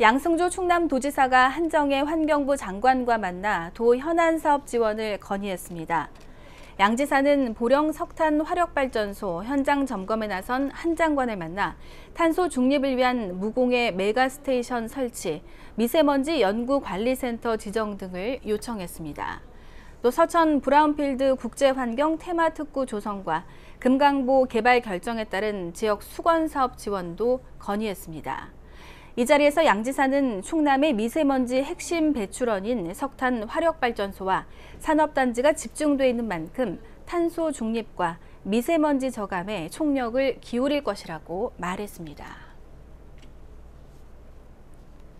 양승조 충남도지사가 한정혜 환경부 장관과 만나 도 현안 사업 지원을 건의했습니다. 양 지사는 보령 석탄 화력발전소 현장 점검에 나선 한 장관을 만나 탄소 중립을 위한 무공해 메가스테이션 설치, 미세먼지 연구관리센터 지정 등을 요청했습니다. 또 서천 브라운필드 국제환경 테마특구 조성과 금강보 개발 결정에 따른 지역 수건 사업 지원도 건의했습니다. 이 자리에서 양지사는 충남의 미세먼지 핵심 배출원인 석탄 화력발전소와 산업단지가 집중돼 있는 만큼 탄소 중립과 미세먼지 저감에 총력을 기울일 것이라고 말했습니다.